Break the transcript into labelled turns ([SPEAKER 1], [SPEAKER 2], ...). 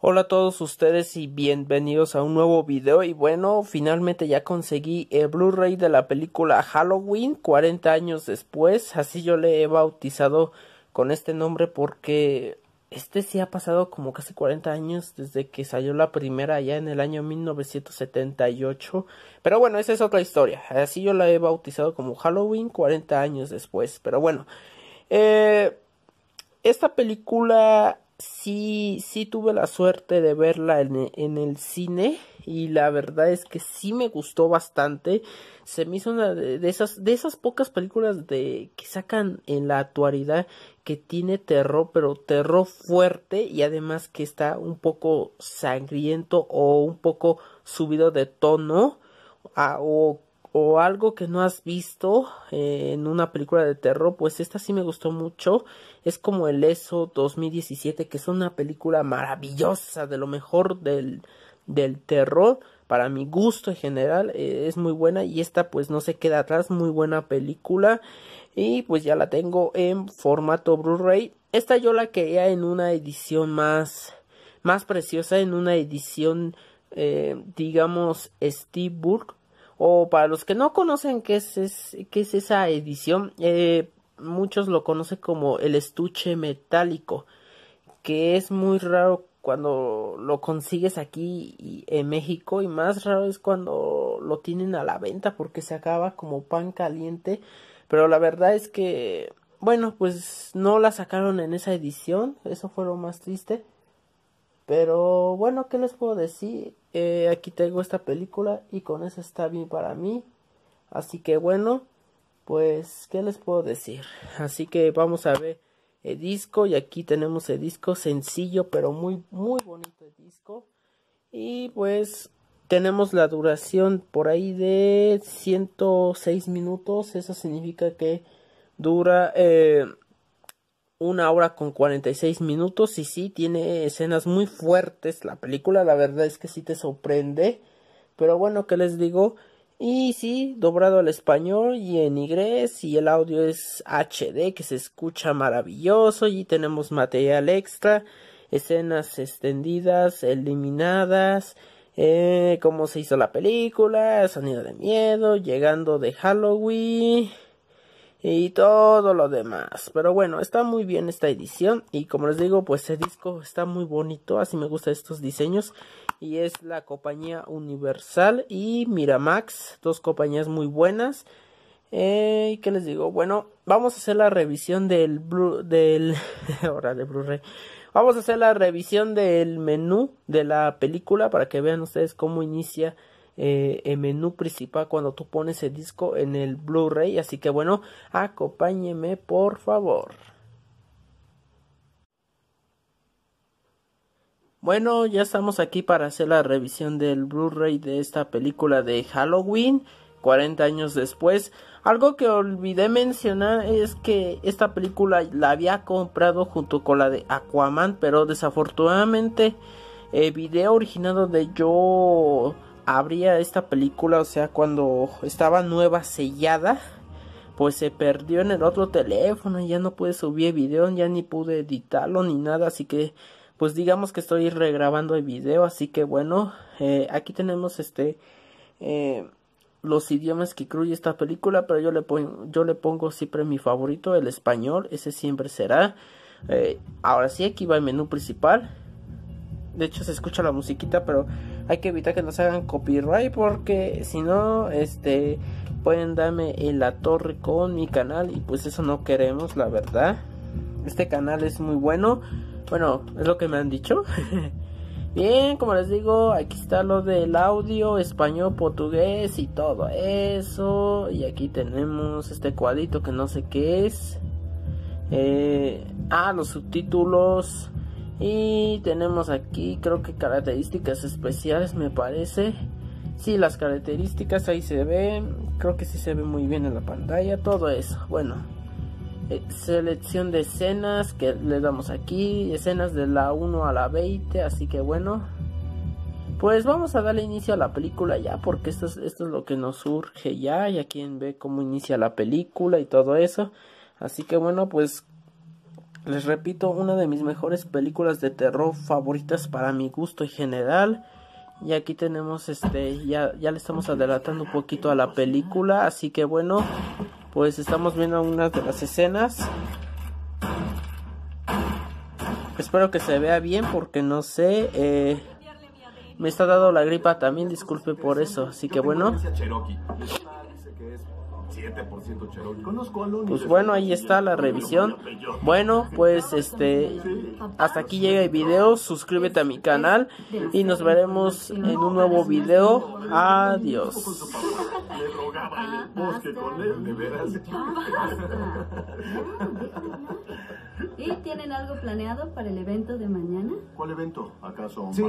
[SPEAKER 1] Hola a todos ustedes y bienvenidos a un nuevo video y bueno, finalmente ya conseguí el Blu-ray de la película Halloween 40 años después, así yo le he bautizado con este nombre porque este sí ha pasado como casi 40 años desde que salió la primera ya en el año 1978, pero bueno, esa es otra historia, así yo la he bautizado como Halloween 40 años después, pero bueno, eh, esta película sí, sí tuve la suerte de verla en, e, en, el cine y la verdad es que sí me gustó bastante. Se me hizo una de, esas, de esas pocas películas de, que sacan en la actualidad que tiene terror, pero terror fuerte y además que está un poco sangriento o un poco subido de tono ah, o algo que no has visto eh, en una película de terror, pues esta sí me gustó mucho. Es como el ESO 2017, que es una película maravillosa, de lo mejor del, del terror. Para mi gusto en general, eh, es muy buena. Y esta, pues no se queda atrás, muy buena película. Y pues ya la tengo en formato Blu-ray. Esta yo la quería en una edición más, más preciosa, en una edición, eh, digamos, Steve Burke o para los que no conocen qué es, esa edición, eh, muchos lo conocen como el estuche metálico, que es muy raro cuando lo consigues aquí en México y más raro es cuando lo tienen a la venta porque se acaba como pan caliente. Pero la verdad es que, bueno, pues no la sacaron en esa edición, eso fue lo más triste. Pero bueno, ¿qué les puedo decir? Eh, aquí tengo esta película y con eso está bien para mí. Así que bueno, pues, ¿qué les puedo decir? Así que vamos a ver el disco y aquí tenemos el disco sencillo pero muy, muy bonito el disco. Y pues tenemos la duración por ahí de 106 minutos. Eso significa que dura... Eh, una hora con 46 minutos y sí tiene escenas muy fuertes la película, la verdad es que sí te sorprende, pero bueno, que les digo? Y sí, doblado al español y en inglés y el audio es HD que se escucha maravilloso y tenemos material extra, escenas extendidas, eliminadas, eh, cómo se hizo la película, sonido de miedo, llegando de Halloween y todo lo demás. Pero bueno, está muy bien esta edición y como les digo, pues el disco está muy bonito, así me gustan estos diseños y es la compañía Universal y Miramax, dos compañías muy buenas. Eh, ¿Qué les digo? Bueno, vamos a hacer la revisión del Blue del ahora Vamos a hacer la revisión del menú de la película para que vean ustedes cómo inicia el eh, menú principal cuando tú pones el disco en el Blu-ray. Así que bueno, acompáñeme por favor. Bueno, ya estamos aquí para hacer la revisión del Blu-ray de esta película de Halloween. 40 años después. Algo que olvidé mencionar es que esta película la había comprado junto con la de Aquaman, pero desafortunadamente el eh, video originado de yo habría esta película, o sea, cuando estaba nueva sellada, pues se perdió en el otro teléfono, ya no pude subir video, ya ni pude editarlo ni nada, así que pues digamos que estoy regrabando el video, así que bueno, eh, aquí tenemos este eh, los idiomas que incluye esta película, pero yo le, pongo, yo le pongo siempre mi favorito, el español, ese siempre será. Eh, ahora sí, aquí va el menú principal. De hecho se escucha la musiquita, pero hay que evitar que nos hagan copyright porque si no, este, pueden darme en la torre con mi canal y pues eso no queremos, la verdad. Este canal es muy bueno, bueno, es lo que me han dicho. Bien, como les digo, aquí está lo del audio español, portugués y todo eso. Y aquí tenemos este cuadrito que no sé qué es. Eh, ah, los subtítulos y tenemos aquí, creo que características especiales, me parece. Sí, las características ahí se ven. Creo que sí se ve muy bien en la pantalla. Todo eso. Bueno, eh, selección de escenas que le damos aquí. Escenas de la 1 a la 20. Así que bueno, pues vamos a darle inicio a la película ya. Porque esto es, esto es lo que nos surge ya. Ya quien ve cómo inicia la película y todo eso. Así que bueno, pues les repito, una de mis mejores películas de terror favoritas para mi gusto en general. Y aquí tenemos este, ya, ya le estamos adelantando un poquito a la película, así que bueno, pues estamos viendo algunas de las escenas. Espero que se vea bien porque no sé, eh, me está dando la gripa también, disculpe por eso, así que bueno. Pues bueno, ahí está la revisión. Bueno, pues este hasta aquí llega el video. Suscríbete a mi canal y nos veremos en un nuevo video. Adiós. ¿Y tienen algo planeado para el evento de mañana? ¿Cuál evento? ¿Acaso? Sí,